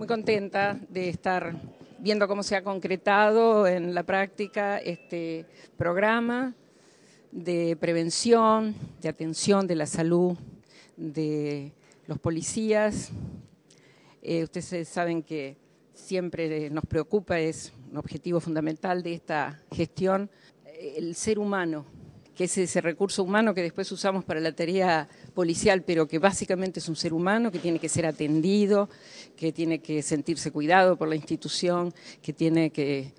Muy contenta de estar viendo cómo se ha concretado en la práctica este programa de prevención, de atención de la salud de los policías. Eh, ustedes saben que siempre nos preocupa, es un objetivo fundamental de esta gestión, el ser humano, que es ese recurso humano que después usamos para la tarea policial, pero que básicamente es un ser humano que tiene que ser atendido, que tiene que sentirse cuidado por la institución, que tiene que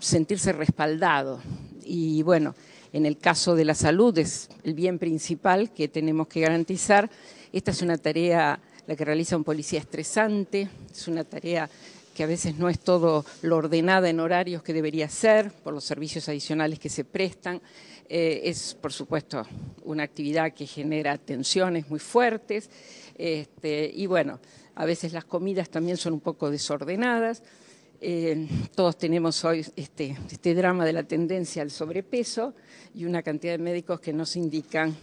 sentirse respaldado. Y bueno, en el caso de la salud es el bien principal que tenemos que garantizar. Esta es una tarea, la que realiza un policía estresante, es una tarea que a veces no es todo lo ordenada en horarios que debería ser, por los servicios adicionales que se prestan. Eh, es, por supuesto, una actividad que genera tensiones muy fuertes este, y bueno, a veces las comidas también son un poco desordenadas. Eh, todos tenemos hoy este, este, drama de la tendencia al sobrepeso y una cantidad de médicos que nos indican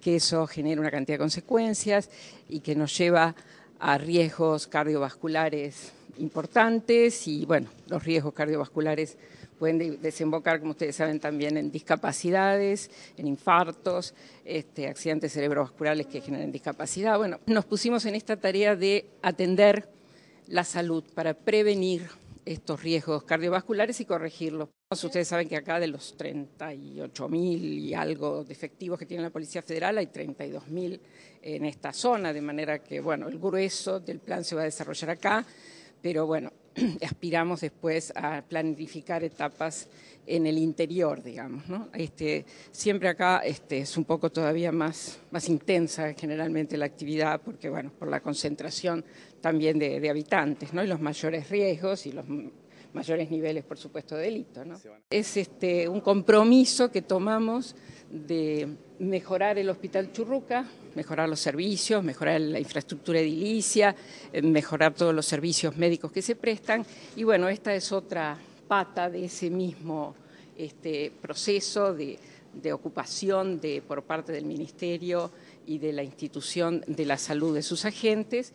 que eso genera una cantidad de consecuencias y que nos lleva a riesgos cardiovasculares importantes y bueno, los riesgos cardiovasculares pueden desembocar, como ustedes saben, también en discapacidades, en infartos, este, accidentes cerebrovasculares que generan discapacidad. Bueno, nos pusimos en esta tarea de atender la salud para prevenir estos riesgos cardiovasculares y corregirlos. Ustedes saben que acá de los 38.000 mil y algo de efectivos que tiene la Policía Federal, hay 32.000 mil en esta zona, de manera que, bueno, el grueso del plan se va a desarrollar acá, pero bueno, aspiramos después a planificar etapas en el interior, digamos. ¿no? Este, siempre acá este, es un poco todavía más, más intensa generalmente la actividad, porque bueno, por la concentración también de, de habitantes, ¿no? y los mayores riesgos y los mayores niveles, por supuesto, de delito. Es este, un compromiso que tomamos de mejorar el hospital Churruca, mejorar los servicios, mejorar la infraestructura edilicia, eh, mejorar todos los servicios médicos que se prestan. Y bueno, esta es otra pata de ese mismo este, proceso de, ocupación por parte del Ministerio y de la institución de la salud de sus agentes.